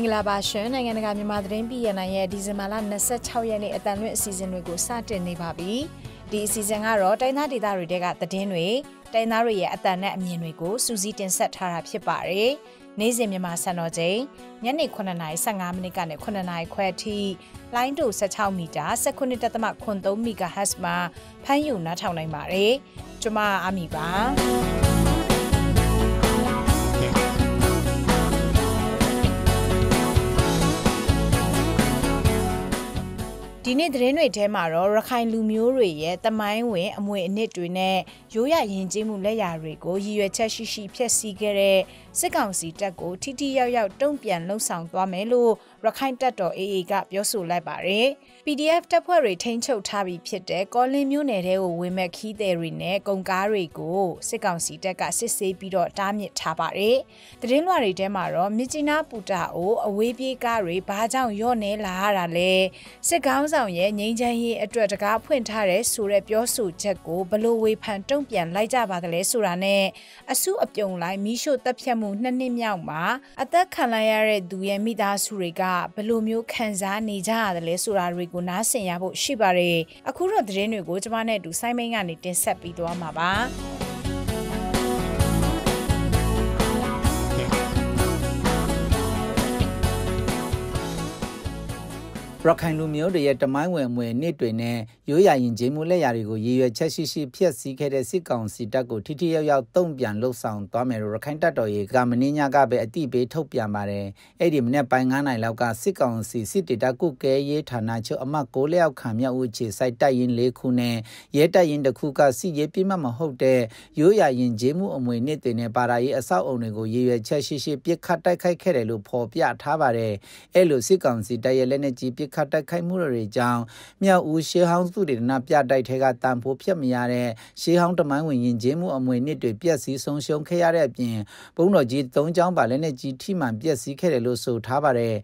င်္ဂလာပါရှင်နိုင်ငံတကာမြန်မာသတင်းပြည်ရန်ရဲ့ဒီဇင်ဘာလ26ရက်နေ့အတန်လွင့်အစီအစဉ်တွေကိုစတင်နေပါပြီဒီအစီအစဉ်ကတော့တိုင်းသားဒေသတွေတဲကသတင်းတွေတိုင်းသားတွေရဲ့အတန်နဲ့အမြင်တွေကိုစူးစီးတင်ဆက်ထားတာဖြစ်ပါတယ်နေ့စဉ်မြန်မာစံတော်ချိန်ညနေ9:55မိနစ်ကနေ9:00ခွဲအထိလိုင်းတူ16မီတာ19.3 MHz မှာဖမ်းယူနားထောင်နိုင်ပါတယ်ကျွန်မအာမီပါဒီနေ့သတင်းတွေထဲမှာတော့ရခိုင်လူမျိုးတွေရဲ့တမိုင်းဝင်အမွေအနှစ်တွေနဲ့ရိုးရရင်ကျေးမှုလက်ရာတွေကိုရည်ရွယ်ချက်ရှိရှိဖျက်ဆီးခဲ့တဲ့စစ်ကောင်စီတပ်ကိုထိထိရောက်ရောက်တုံ့ပြန်လှုံ့ဆော်သွားမယ်လို့ရခိုင်တပ်တော် AA ကပြောဆိုလိုက်ပါတယ်။ PDF တပ်ဖွဲ့တွေထိန်းချုပ်ထားပြီးဖြစ်တဲ့ကောလင်းမြို့နယ်တဲကိုဝင်မဲ့ခီးသည်တွေနဲ့ကုန်ကားတွေကိုစစ်ကောင်စီတပ်ကစစ်ဆေးပြီးတော့တားမြစ်ထားပါတယ်။သတင်းလွှာတွေထဲမှာတော့မြစ်ကြီးနားပူတာအိုအဝေးပြေးကားတွေဘာကြောင့်ရော့နေလာရတာလဲစစ်ကောင်းဆောင်ရဲ့ငိမ့်ချမ်းရေးအတွက်တကားဖွင့်ထားတဲ့ဆိုတဲ့ပြောဆိုချက်ကိုဘလို့ဝေဖန်တုံ့ပြန်လိုက်ကြပါသလဲဆိုတာနဲ့အစုအပြုံလိုက်မိရှုတပ်ဖြတ်မှုနှစ်နှစ်မြောက်မှာ အသက်ခံလိုက်ရတဲ့သူရဲ့မိသားစုတွေကဘယ်လိုမျိုးခံစားနေကြရတယ်လဲဆိုတာတွေကိုနားဆင်ရဖို့ရှိပါတယ်အခုတော့သတင်းတွေကိုကျမနဲ့အတူဆိုင်းမင်းကနေတင်ဆက်ပေးသွားမှာပါရခိုင်လူမျိုးတွေရဲ့တမိုင်းဝင်မွေနှစ်တွေနဲ့ရိုးရာရင်ကျေးမှုလက်ရာတွေကိုရည်ရွယ်ချက်ရှိရှိဖျက်ဆီးခဲ့တဲ့စစ်ကောင်စီတပ်ကိုထိထိရောက်ရောက်တုံ့ပြန်လှုပ်ဆောင်သွားမယ်လို့ရခိုင်တပ်တော်ရေကမင်းညကပဲအတိပေးထုတ်ပြန်ပါတယ်။အဲ့ဒီမနေ့ပိုင်း9နိုင်လောက်ကစစ်ကောင်စီစစ်တေတာကုကဲရေးဌာနချုပ်အမှတ်6လျောက်ခံမြောက်ဦးခြေစိုက်တပ်ရင်း၄ခုနဲ့ရဲတပ်ရင်းတစ်ခုကစစ်ရေးပြမမဟုတ်တဲ့ရိုးရာရင်ကျေးမှုအမွေနှစ်တွေနဲ့ပါရာရေးအဆောက်အုံတွေကိုရည်ရွယ်ချက်ရှိရှိပြစ်ခတ်တိုက်ခိုက်ခဲ့တယ်လို့ဖော်ပြထားပါတယ်။အဲ့လိုစစ်ကောင်စီတပ်ရဲ့လက်နက်ကြီးပြစ်ခတ်တိုက်ခိုက်မှုတွေကြောင့်မြောက်ဦးရှေးဟောင်းစုတွေနာပြတိုက်ထဲကတန်ဖိုးဖြတ်မရတဲ့ရှေးဟောင်းတမိုင်းဝင်ရင်ကျင်းမှုအမွေနှစ်တွေပြက်စီးဆုံးရှုံးခဲ့ရတဲ့အပြင်ဘုံတော်ကြီး၃ချောင်းပါလက်နဲ့ကြီးထိမှန်ပြက်စီးခဲ့တယ်လို့ဆိုထားပါတယ်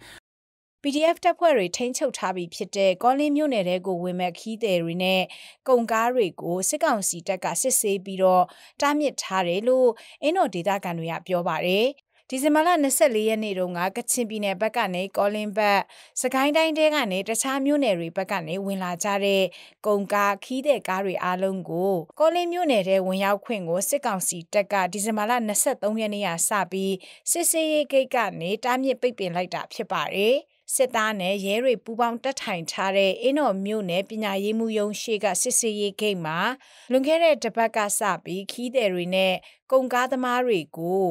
PDF တပ်ဖွဲ့တွေထိန်းချုပ်ထားပြီးဖြစ်တဲ့ကောလင်းမြို့နယ်တဲကိုဝင်မဲ့ခီးတယ်တွေနဲ့ကုန်ကားတွေကိုစစ်ကောင်စီတပ်ကစစ်ဆေးပြီးတော့တားမြစ်ထားတယ်လို့အင်းတော်ဒေသခံတွေကပြောပါတယ်။ဒီဇင်ဘာလ24ရက်နေ့တုန်းကကချင်ပြည်နယ်ဘက်ကနေကောလင်းဘက်စကိုင်းတိုင်းတဲကနေတခြားမြို့နယ်တွေဘက်ကနေဝင်လာကြတဲ့ကုန်ကားခီးတဲ့ကားတွေအားလုံးကိုကောလင်းမြို့နယ်ထဲဝင်ရောက်ခွင့်ကိုစစ်ကောင်စီတပ်ကဒီဇင်ဘာလ23ရက်နေ့ကစပြီးစစ်စေးရေးဂိတ်ကနေတားမြစ်ပိတ်ပင်လိုက်တာဖြစ်ပါတယ်။စစ်သားနဲ့ရဲတွေပူးပေါင်းတပ်ထိုင်ထားတဲ့အင်းတော်မြို့နယ်ပညာရေးမှုယုံရှိကစစ်စေးရေးဂိတ်မှာလွန်ခဲ့တဲ့တစ်ပတ်ကစပြီးခီးတဲ့တွေနဲ့ကုန်ကားသမားတွေကို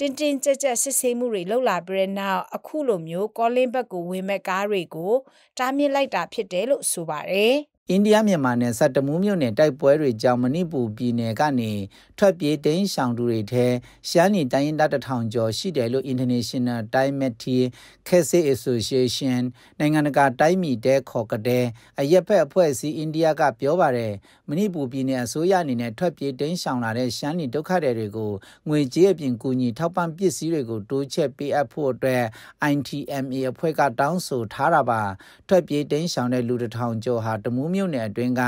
တင်းတင်းကြပ်ကြပ်စစ်ဆေးမှုတွေလုပ်လာပြီးတဲ့နောက်အခုလိုမျိုးကောလင်းဘက်ကိုဝင်မဲ့ကားတွေကိုတားမြစ်လိုက်တာဖြစ်တယ်လို့ဆိုပါတယ်။အိန္ဒိယမြန်မာနယ်စပ်တမူးမြို့နယ်တိုက်ပွဲတွေကြောင့်မဏိပူပြည်နယ်ကနေထွက်ပြေးတိမ်းရှောင်သူတွေထဲရှမ်းပြည်တိုင်းရင်းသားတထောင်ကျော်ရှိတယ်လို့ International Diplomatic Case Association နိုင်ငံတကာတိုင်းပြည်တဲခေါ်ကတဲ့အရက်ဖက်အဖွဲ့အစည်းအိန္ဒိယကပြောပါတယ်မဏိပူပြည်နယ်အစိုးရအနေနဲ့ထွက်ပြေးတိမ်းရှောင်လာတဲ့ရှမ်းပြည်ဒုက္ခသည်တွေကိုငွေကြေးအပြင်ကူညီထောက်ပံ့ပစ္စည်းတွေကိုတိုးချဲ့ပေးအပ်ဖို့အတွက် INTMA အဖွဲ့ကတောင်းဆိုထားတာပါထွက်ပြေးတိမ်းရှောင်တဲ့လူတထောင်ကျော်ဟာတမူးမြို့နယ်အတွင်းက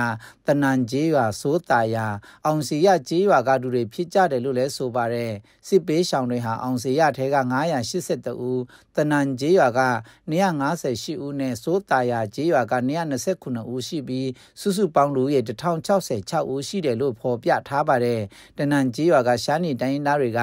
တနန်ကျေးရွာစိုးတာယာအောင်စီရကျေးရွာကလူတွေဖြစ်ကြတယ်လို့လည်းဆိုပါတယ်စစ်ပေးရှောင်တွေဟာအောင်စီရထဲက982ဦးတနန်ကျေးရွာက158ဦးနဲ့စိုးတာယာကျေးရွာက129ဦးရှိပြီးစုစုပေါင်းလူရဲ့1066ဦးရှိတယ်လို့ဖော်ပြထားပါတယ်တနန်ကျေးရွာကရှားနီတိုင်းသားတွေက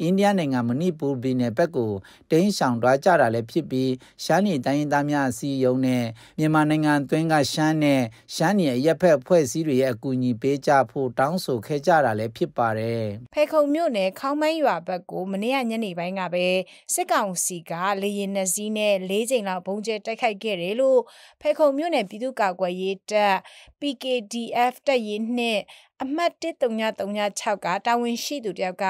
အိန္ဒိယနိုင်ငံမဏိပူပြည်နယ်ဘက်ကိုတင်းဆောင်သွားကြတာလည်းဖြစ်ပြီးရှမ်းပြည်တိုင်းရင်းသားများအစည်းအရုံးနဲ့မြန်မာနိုင်ငံအတွင်းကရှမ်းနဲ့ရှမ်းပြည်ရက်ဖက်ဖွဲ့စည်းတွေရဲ့အကူအညီပေးကြဖို့တောင်းဆိုခဲ့ကြတာလည်းဖြစ်ပါတယ်။ဖေခုံမြို့နယ်ခေါင်းမန်းရွာဘက်ကိုမနေ့ကညနေပိုင်းကပဲစစ်ကောင်စီကလေရင်နှစီးနဲ့၄ချိန်လောက်ဘုံကျဲတိုက်ခိုက်ခဲ့တယ်လို့ဖေခုံမြို့နယ်ပြည်သူ့ကာကွယ်ရေးတပ် PKDF တပ်ရင်းနှင့်အမှတ်13336ကတာဝန်ရှိသူတယောက်က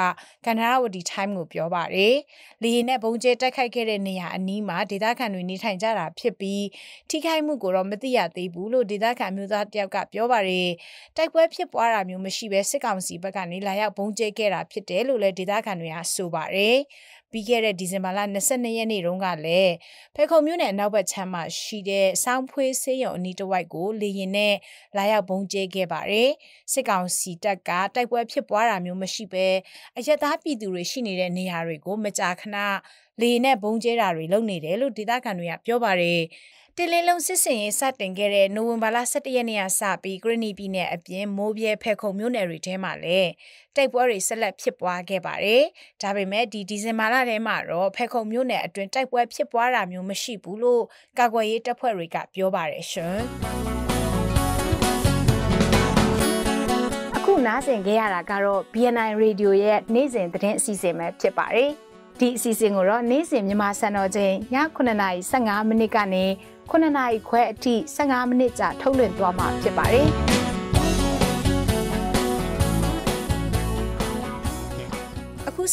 ကန္နာရဝတီ time ကိုပြောပါတယ်။လေရင်နဲ့ဘုံကျဲတိုက်ခိုက်ခဲ့တဲ့နေရာအနီးမှာဒေသခံတွေနေထိုင်ကြတာဖြစ်ပြီးထိခိုက်မှုကိုတော့မသိရသေးဘူးလို့ဒေသခံမျိုးသားတယောက်ကပြောပါတယ်။တိုက်ပွဲဖြစ်ပွားတာမျိုးမရှိဘဲစစ်ကောင်စီဘက်ကနေလာရောက်ဘုံကျဲခဲ့တာဖြစ်တယ်လို့လည်းဒေသခံတွေကဆိုပါတယ်။ပြီးခဲ့တဲ့ဒီဇင်ဘာလ22ရက်နေ့တုန်းကလည်းဖေခုံမြို့နယ်အနောက်ဘက်ခြမ်းမှာရှိတဲ့စောင်းဖွေးဆေးရုံအနီးတစ်ဝိုက်ကို လေရင်နဲ့လာရောက်ပုံကျဲခဲ့ပါတယ်။စစ်ကောင်စီတပ်ကတိုက်ပွဲဖြစ်ပွားတာမျိုးမရှိဘဲအရက်သားပြည်သူတွေရှိနေတဲ့နေရာတွေကိုမကြာခဏလေနဲ့ဘုံကျဲတာတွေလုပ်နေတယ်လို့ဒေသခံတွေကပြောပါတယ်။တင်လင်းလုံးစစ်စင်ရေးစတင်ခဲ့တဲ့နိုဝင်ဘာလ17ရက်နေ့ကစပြီးဂရနီပြည်နယ်အပြင်မိုးပြဲဖဲခုံမြို့နယ်တွေထဲမှာလည်းတိုက်ပွဲတွေဆက်လက်ဖြစ်ပွားခဲ့ပါတယ်။ဒါပေမဲ့ဒီဒီဇင်ဘာလထဲမှာတော့ဖဲခုံမြို့နယ်အတွင်းတိုက်ပွဲဖြစ်ပွားတာမျိုးမရှိဘူးလို့ကာကွယ်ရေးတပ်ဖွဲ့တွေကပြောပါတယ်ရှင်။ခုနားဆင်ကြရတာကတော့ BNI Radio ရဲ့နေ့စဉ်သတင်းအစီအစဉ်ပဲဖြစ်ပါတယ်။ဒီအစီအစဉ်ကိုတော့နေ့စဉ်မြန်မာစံတော်ချိန်ည9:55မိနစ်ကနေ9 9နာရီခွဲအထိ15မိနစ်ကြာထုတ်လွှင့်သွားမှာဖြစ်ပါတယ်။း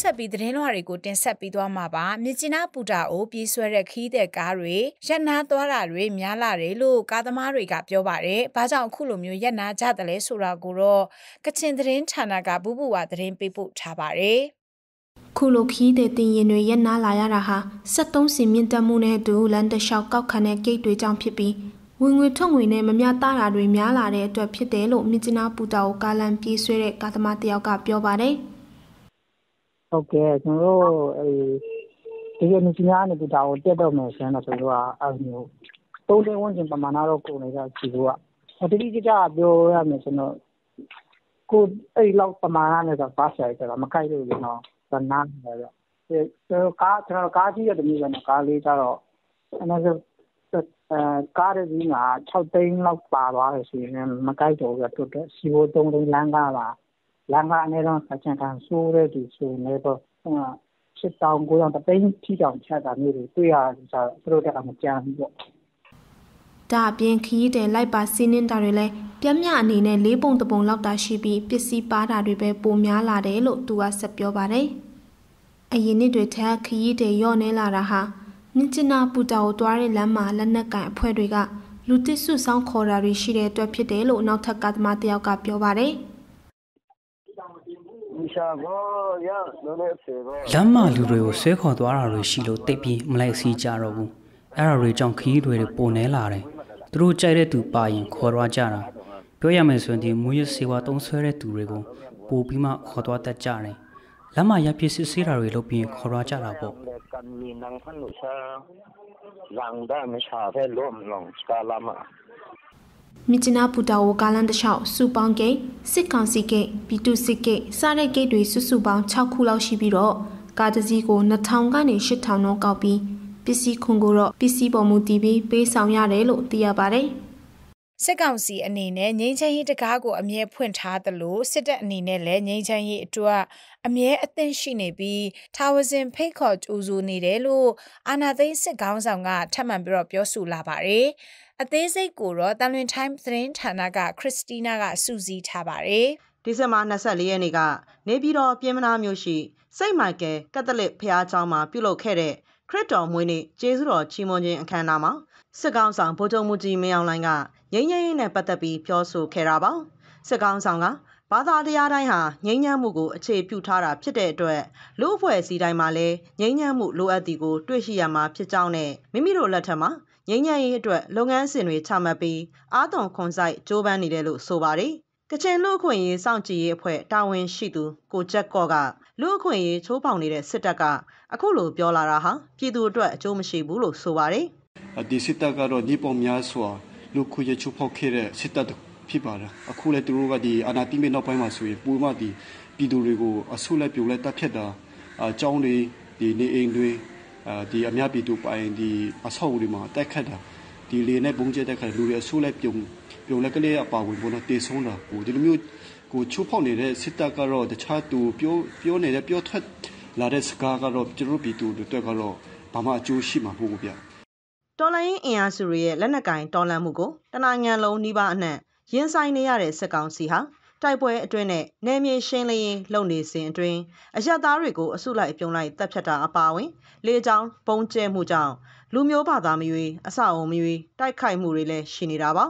ဆက်ပြီးသတင်းလွှာတွေကိုတင်ဆက်ပေးသွားမှာပါမြစ်ကျနာပူတာအိုပြေးဆွဲတဲ့ခီးတဲ့ကားတွေရက်နာသွားတာတွေများလာတယ်လို့ကားသမားတွေကပြောပါတယ်။ဘာကြောင့်အခုလိုမျိုးရက်နာကြတယ်လဲဆိုတာကိုတော့ကချင်သတင်းဌာနကဘူဘူဝသတင်းပေးပို့ထားပါတယ်။ခုလိုခီးတဲ့တင်ရင်တွေရက်နာလာရတာဟာ73စင်မြင့်တက်မှုနဲ့အတူလမ်းတစ်လျှောက်ကောက်ခံတဲ့ဂိတ်တွေကြောင့်ဖြစ်ပြီးဝင်ငွေထုတ်ငွေနဲ့မမျှတတာတွေများလာတဲ့အတွက်ဖြစ်တယ်လို့မြစ်ကျနာပူတာကိုကာလန်ပြေးဆွဲတဲ့ကာသမားတယောက်ကပြောပါတယ်။ဟုတ်ကဲ့ကျွန်တော်တို့အဲဒီဒီမြစ်ကျနာနဲ့ပူတာကိုတက်တော့မယ်ဆိုတော့ဆိုတော့အဲ့မျိုးသုံးသိန်းဝန်းကျင်ပမာဏတော့ကုန်နေကြစီတို့ကအတိအကျပြောရမယ်ဆိုတော့ကိုအဲ့လောက်ပမာဏနဲ့ဆိုဘာဆိုင်ကြတာမကိုက်လို့ရတော့ကနားနေတယ်ဗျကားကျွန်တော်ကားကြီးရတမျိုးပဲနော်ကားလေးကြတော့အဲ့ဒါဆိုကားရဲ့ဒီမှာ6သိန်းလောက်ပါသွားတယ်ဆိုရင်မကိုက်တော့ဘူးတွတ်တယ်စီဘိုး3သိန်းလမ်းကားပါလမ်းကားအနေနဲ့ဆက်ချင်ခံဆိုးတဲ့ဒီဆိုနေတော့စစ်တောင်ကိုရောတသိန်းထိတောင်ချတာမျိုးတွေတွေ့ရတာသူတို့တက်တာမကြမ်းဘူးပေါ့ဒါအပြင်ခရီးတယ်လိုက်ပါစီးနှင်းတာတွေလည်းပြမျှအနေနဲ့၄ပုံတပုံလောက်တာရှိပြီးပစ္စည်းပါတာတွေပဲပိုများလာတယ်လို့သူကဆက်ပြောပါတယ်။အရင်နှစ်တွေထက်ခရီးတွေလျော့နေလာတာဟာနင်ချနာပူတာကိုတွားတဲ့လမ်းမှာလက်နက်ကင်အဖွဲ့တွေကလူတစ်စုဆောင်းခေါ်တာတွေရှိတဲ့အတွက်ဖြစ်တယ်လို့နောက်ထပ်ကသမားတယောက်ကပြောပါတယ်လမ်းမှာလူတွေကိုဆွဲခေါ်သွားတာတွေရှိလို့တိတ်ပြီးမလိုက်စီကြတော့ဘူးအဲ့ဒါတွေကြောင့်ခရီးတွေပုံနေလာတယ်သူတို့ကြိုက်တဲ့သူပါရင် ခေါ်သွားကြတာပြောရမယ်ဆိုရင်ဒီမူရစေဝါတုံးဆွဲတဲ့သူတွေကိုပို့ပြီးမှခေါ်သွားတတ်ကြတယ်လမ်းမှာရပ်ပြစ်စစ်ဆေးတာတွေလုပ်ပြီးခေါ်ရကြတာပေါ့မြစ်ကျနာပူတာဝကာလန်တလျှောက်စူပေါင်းဂိတ်စစ်ကောင်စီဂိတ်ဘီတူစစ်ဂိတ်စတဲ့ဂိတ်တွေစုစုပေါင်း6ခုလောက်ရှိပြီးတော့ကားတစ်စီးကို2000ကနေ8000တော့ကောက်ပြီးပစ္စည်းခွန်ကိုတော့ပစ္စည်းပေါ်မူတည်ပြီးပေးဆောင်ရတယ်လို့သိရပါတယ်။စစ်ကောင်စီအနေနဲ့ငြိမ်းချမ်းရေးတကားကိုအမြဲဖွင့်ထားသလိုစစ်တပ်အနေနဲ့လည်းငြိမ်းချမ်းရေးအတွက်အမြဲအသင့်ရှိနေပြီးထာဝစဉ်ဖိတ်ခေါ်ကြိုးဆိုနေတယ်လို့အာနာသိန်းစစ်ကောင်ဆောင်ကထပ်မံပြီးတော့ပြောဆိုလာပါတယ်။အသေးစိတ်ကိုတော့တန်လွင် time သတင်းဌာနကခရစ်စတီနာကစူးစီးထားပါတယ်။ဒီဇင်ဘာ24ရက်နေ့ကနေပြည်တော်ပြင်မနာမြို့ရှိစိတ်မိုက်ကယ်ကက်သလစ်ဖျားကျောင်းမှာပြုလုပ်ခဲ့တဲ့ခရစ်တော်မွေးနေ့ကျေးဇူးတော်ချီးမွမ်းခြင်းအခမ်းအနားမှာစစ်ကောင်ဆောင်ဗိုလ်ချုပ်မှုကြီးမင်းအောင်လှိုင်ကငြိမ်းချမ်းရေးနဲ့ပတ်သက်ပြီးပြောဆိုခဲ့တာပါစစ်ကောင်ဆောင်ကဘာသာတရားတိုင်းဟာငြိမ်းချမ်းမှုကိုအခြေပြုထားတာဖြစ်တဲ့အတွက်လူ့အဖွဲ့အစည်းတိုင်းမှာလည်းငြိမ်းချမ်းမှုလိုအပ်သည်ကိုတွေ့ရှိရမှာဖြစ်ကြောင်းနဲ့မိမိတို့လက်ထက်မှာငြိမ်းချမ်းရေးအတွက်လုပ်ငန်းစဉ်တွေချမှတ်ပြီးအာသွန်ခွန်ဆိုင်ကြိုးပမ်းနေတယ်လို့ဆိုပါတယ်။ကချင်လူ့အခွင့်အရေးစောင့်ကြည့်ရေးအဖွဲ့တာဝန်ရှိသူကိုချက်ကော့ကလူ့အခွင့်အရေးချိုးဖောင်နေတဲ့စစ်တပ်ကအခုလိုပြောလာတာဟာပြည်သူအတွက်အကျိုးမရှိဘူးလို့ဆိုပါတယ်။ဒီစစ်တပ်ကတော့ဒီပုံများစွာလူခွေရချုပ်ဖောက်ခဲ့တဲ့စစ်တပ်ဖြစ်ပါတယ်အခုလည်းသူတို့ကဒီအာဏာသိမ်းပြီးနောက်ပိုင်းမှာဆိုရင်ပူမဒီပြည်သူတွေကိုအဆုလက်ပြုတ်လက်တပ်ဖြတ်တာအကြောင်းတွေဒီနေအိမ်တွေဒီအများပြည်သူပိုင်ဒီအဆောက်အဦတွေမှာတိုက်ခတ်တာဒီလေနဲ့ပုံကျက်တိုက်ခတ်လူတွေအဆုလက်ပြုတ်ပြုတ်လက်ကလေးအပါဝင်ပေါ်တော့တေဆုံးတာကိုဒီလိုမျိုးကိုချိုးဖောက်နေတဲ့စစ်တပ်ကတော့တခြားသူပြောပြောနေတဲ့ပြောထွက်လာတဲ့စကားကတော့ကျွန်တော်ပြည်သူတွေအတွက်ကတော့ဘာမှအကျိုးရှိမှာမဟုတ်ဘူးဗျာတော်လှန်ရေးအင်အားစုတွေရဲ့လက်နက်ကင်တော်လှန်မှုကိုတနိုင်ငံလုံးနှိပါအနှံ့ရင်ဆိုင်နေရတဲ့စစ်ကောင်စီဟာတိုက်ပွဲအတွင်းနဲ့နယ်မြေရှင်းလင်းရေးလုပ်နေစဉ်အတွင်းအရတားတွေကိုအစုလိုက်အပြုံလိုက်တပ်ဖြတ်တာအပါအဝင်လေကြောင်းပုံကျဲမှုကြောင့်လူမျိုးဘာသာမရွေးအဆောက်အုံမရွေးတိုက်ခိုက်မှုတွေလည်းရှိနေတာပါ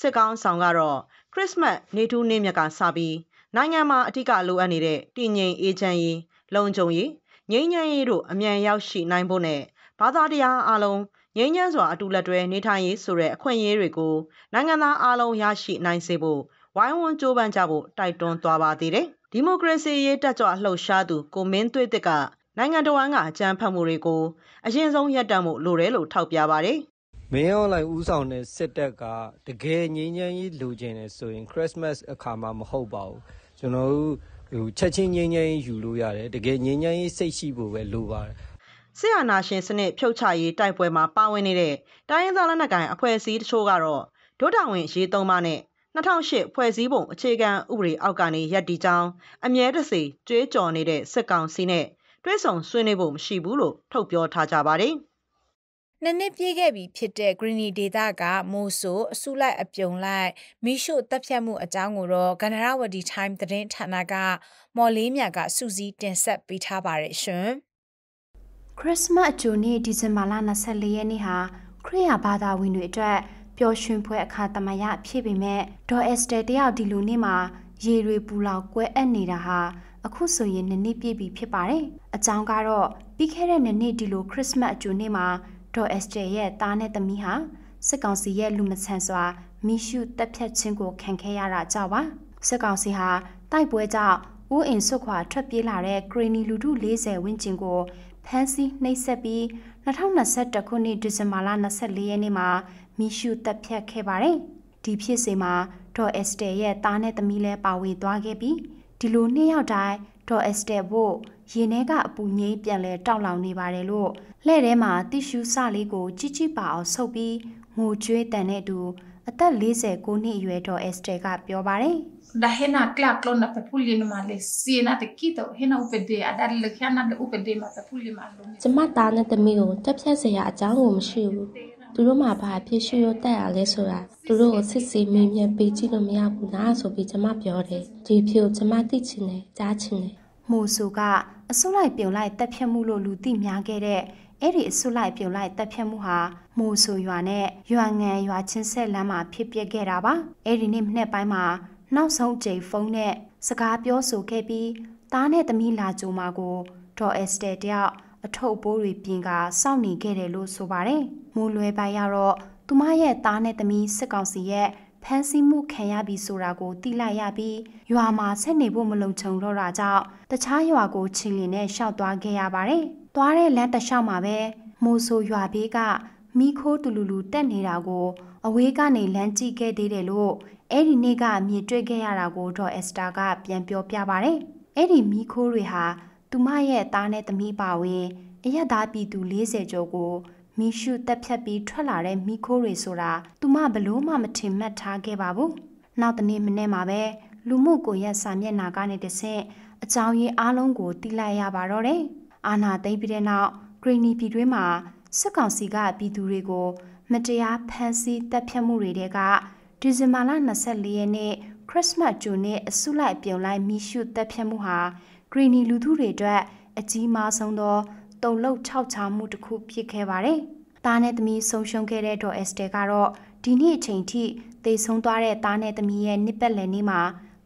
စစ်ကောင်ဆောင်ကတော့ခရစ်စမတ်နေထူးနေ့မြက်ကစပြီးနိုင်ငံမှာအထူးလိုအပ်နေတဲ့တည်ငြိမ်အေးချမ်းရေးလုံခြုံရေးငြိမ်းချမ်းရေးတို့အမြန်ရောက်ရှိနိုင်ဖို့နဲ့ဘာသာတရားအလုံးငြိမ်းချမ်းစွာအတူလက်တွဲနေထိုင်ရေးဆိုတဲ့အခွင့်အရေးတွေကိုနိုင်ငံသားအားလုံးရရှိနိုင်စေဖို့ဝိုင်းဝန်းကြိုးပမ်းကြဖို့တိုက်တွန်းသွားပါသေးတယ်။ဒီမိုကရေစီရေးတက်ကြွလှုပ်ရှားသူကိုမင်းသွေးသစ်ကနိုင်ငံတော်ကအကြမ်းဖက်မှုတွေကိုအရင်ဆုံးရပ်တန့်ဖို့လိုတယ်လို့ထောက်ပြပါတယ်။မင်းအွန်လိုင်းဦးဆောင်တဲ့စစ်တပ်ကတကယ်ငြိမ်းချမ်းရေးလိုချင်တယ်ဆိုရင် Christmas အခါမှာမဟုတ်ပါဘူးကျွန်တော်တို့ဟိုချက်ချင်းငြိမ်းချမ်းရေးယူလို့ရတယ်တကယ်ငြိမ်းချမ်းရေးစိတ်ရှိဖို့ပဲလိုပါတယ်ဆရာနာရှင်စနစ်ဖြုတ်ချရေးတိုက်ပွဲမှာပါဝင်နေတဲ့တိုင်းရင်းသားလက်နက်ကိုင်အဖွဲ့အစည်းတချို့ကတော့ဒုတာဝန်ရေးသုံးပါနဲ့2008ဖွဲ့စည်းပုံအခြေခံဥပဒေအောက်ကနေရပ်တည်ကြောင်းအမြဲတစေကြွေးကြော်နေတဲ့စစ်ကောင်စီနဲ့တွဲဆောင်ဆွေးနွေးဖို့မရှိဘူးလို့ထုတ်ပြောထားကြပါတယ်။နှစ်နှစ်ပြည့်ခဲ့ပြီဖြစ်တဲ့ Greeny ဒေတာကမိုးဆိုအစုလိုက်အပြုံလိုက်မိရှုတပ်ဖြတ်မှုအကြောင်းကိုတော့ကန္နရဝတီ Time သတင်းဌာနကမော်လေးမြတ်ကစူးစီးတင်ဆက်ပေးထားပါတယ်ရှင်။ခရစ်စမတ်အကြိုနေ့ဒီဇင်ဘာလ24ရက်နေ့ဟာခရစ်ယာန်ဘာသာဝင်တွေအတွက်ပျော်ရွှင်ပွဲအခါသမယဖြစ်ပေမဲ့ဒေါ်အက်စတဲတယောက်ဒီလိုနေ့မှာ ရေတွေပူလောင်ကွဲအပ်နေတာဟာအခုဆိုရင်နှစ်နှစ်ပြည့်ပြီဖြစ်ပါတယ်။အကြောင်းကတော့ပြီးခဲ့တဲ့နှစ်နှစ်ဒီလိုခရစ်စမတ်အကြိုနေ့မှာဒေါ်အက်စတဲရဲ့သားနဲ့သမီးဟာစစ်ကောင်စီရဲ့လူမဆန်စွာမိရှုတက်ဖြတ်ခြင်းကိုခံခဲ့ရတာကြောင့်ပါ။စစ်ကောင်စီဟာတိုက်ပွဲကြောင့်ဦးအင်ဆွတ်ခွာထွက်ပြေးလာတဲ့ဂရီနီလူထု40ဝန်းကျင်ကိုဖမ်းဆီးနှိပ်စက်ပြီး2021ခုနှစ်ဒီဇင်ဘာလ24ရက်နေ့မှာမီရှုတပ်ဖြတ်ခဲ့ပါတယ်။ဒီဖြစ်စဉ်မှာဒေါ်အက်စတဲရဲ့သားနဲ့သမီးလည်းပါဝင်သွားခဲ့ပြီးဒီလိုနှစ်ယောက်တိုင်းဒေါ်အက်စတဲဘို့ရင်ထဲကအပူငိမ့်ပြန်လဲတောက်လောင်နေပါတယ်လို့လှဲ့ထဲမှာတိရှူးစလေးကိုជីជីပါအောင်ဆုပ်ပြီးငိုကြွေးတန်တဲ့အတူအသက်49နှစ်အရွယ်ဒေါ်အက်စတဲကပြောပါတယ်။ Da hena kla klona pe puli no male siena te kito hena upede adar lekhana de upede ma pe puli ma lo. ကျမသားနဲ့သမီးကိုတက်ဖြတ်စရာအကြောင်းကိုမရှိဘူး။သူတို့မှာဘာအဖြစ်ရှိရတတ်ရလဲဆိုတာသူတို့ကိုစစ်စစ်မေးမြန်းပေးကြည့်လို့မရဘူးလားဆိုပြီးကျမပြောတယ်။ဒီဖြစ်ကိုကျမသိချင်တယ်ကြားချင်တယ်။မိုဆိုကအစွလိုက်ပြုံလိုက်တက်ဖြတ်မှုလို့လူသိများခဲ့တဲ့အဲ့ဒီအစုလိုက်ပြုံလိုက်တပ်ဖြတ်မှုဟာမိုးဆူရွာနဲ့ရွာငန်ရွာချင်းဆက်လမ်းမှာဖြစ်ပျက်ခဲ့တာပါအဲ့ဒီနေ့မနေ့ပိုင်းမှာနောက်ဆုံးကြိမ်ဖုန်းနဲ့စကားပြောဆိုခဲ့ပြီးသားနဲ့သမီးလာကြိုမာကိုဒေါ်အက်စတဲတယောက်အထုပ်ပိုးတွေပြင်ကစောင့်နေခဲ့တယ်လို့ဆိုပါတယ်မိုးလွယ်ပိုင်းကတော့သူမရဲ့သားနဲ့သမီးစစ်ကောင်စီရဲ့ဖမ်းဆီးမှုခံရပြီဆိုတာကို သိလိုက်ရပြီးရွာမှာဆက်နေဖို့မလုံခြုံတော့တာကြောင့်တခြားရွာကိုချင်းလင်းနဲ့ရှောက်သွားခဲ့ရပါတယ်သွားတဲ့လမ်းတစ်လျှောက်မှာပဲမိုးဆူရွာဘေးကမိခိုးတူလူလူတက်နေတာကိုအဝေးကနေလမ်းကြည့်ခဲ့သေးတယ်လို့အဲ့ဒီနေ့ကမြင်တွေ့ခဲ့ရတာကိုဒေါ်အက်စတာကပြန်ပြောပြပါတယ်။အဲ့ဒီမိခိုးတွေဟာသူမရဲ့သားနဲ့သမီးပါဝင်အရက်သားပြည်သူ40ကျော်ကိုမီရှုတက်ဖြတ်ပြီးထွက်လာတဲ့မိခိုးတွေဆိုတာသူမဘလို့မှမထင်မှတ်ထားခဲ့ပါဘူး။နောက်တနေ့မနေ့မှာပဲလူမှုကွန်ရက်စာမျက်နှာကနေတဆင့်အကြောင်းရင်းအားလုံးကိုသိလိုက်ရပါတော့တယ်။အာဏာသိမ်းပြီးတဲ့နောက်ဂရီနီပြည်တွင်းမှာစစ်ကောင်စီကပြည်သူတွေကိုမတရားဖမ်းဆီးတပ်ဖြတ်မှုတွေတဲကဒီဇင်ဘာလ24ရက်နေ့ခရစ်စမတ်ဂျူနဲ့အစုလိုက်ပြုံလိုက်မိရှုတပ်ဖြတ်မှုဟာဂရီနီလူထုတွေအတွက်အကြီးမားဆုံးသောတုံ့လောက်ခြောက်ခြားမှုတစ်ခုဖြစ်ခဲ့ပါတယ်။သားနဲ့သမီးဆုံရှုံခဲ့တဲ့ဒေါ်အက်စတဲကတော့ဒီနေ့အချိန်ထိသေဆုံးသွားတဲ့သားနဲ့သမီးရဲ့နှစ်ပတ်လည်နေ့မှာ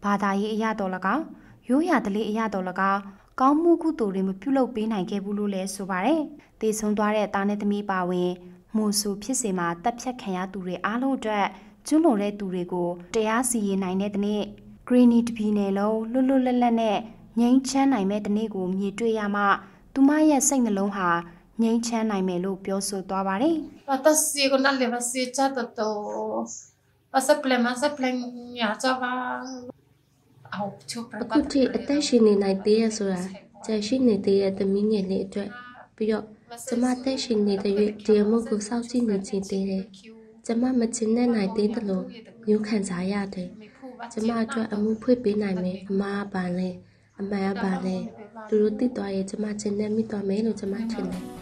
ဘာသာရေးအရာတော်၎င်းရိုးရာဓလေ့အရာတော်၎င်းကောင်းမှုကုသိုလ်တွေမပြုလုပ်ပေးနိုင်ခဲ့ဘူးလို့လည်းဆိုပါတယ်။သေဆုံးသွားတဲ့သားနဲ့သမီးပါဝင်မူဆူဖြစ်စေမှာတပ်ဖြတ်ခံရသူတွေအားလုံးအတွက်ကျွလွန်တဲ့သူတွေကိုတရားစီရင်နိုင်တဲ့တနေ့ Greeny တပြည်နယ်လုံးလွတ်လွတ်လပ်လပ်နဲ့ငြိမ်းချမ်းနိုင်မဲ့တနေ့ကိုမြင်တွေ့ရမှသူမရဲ့စိတ်နှလုံးဟာငြိမ်းချမ်းနိုင်မယ်လို့ပြောဆိုသွားပါတယ်။ပတ်သက်စီကနလည်းမစီချတတော့ pasapleman saplen ya chava အခုထိအသက်ရှင်နေနိုင်သေးရဆိုတာကျန်ရှိနေသေးတဲ့သမီးငယ်လေးအတွက်ပြီးတော့ကျမတက်ရှင်နေတဲ့၍ဒီအမှုကိုစောင့်ကြည့်နေချင်သေးတယ်။ကျမမချင်တဲ့နိုင်သေးတယ်လို့မျိုးခံစားရတယ်။ကျမအတွက်အမှုဖွင့်ပေးနိုင်မယ်အမားပါလဲအမှန်ပါလဲသူတို့သိသွားရင်ကျမချင်တဲ့မိသွားမယ်လို့ကျမထင်တယ်။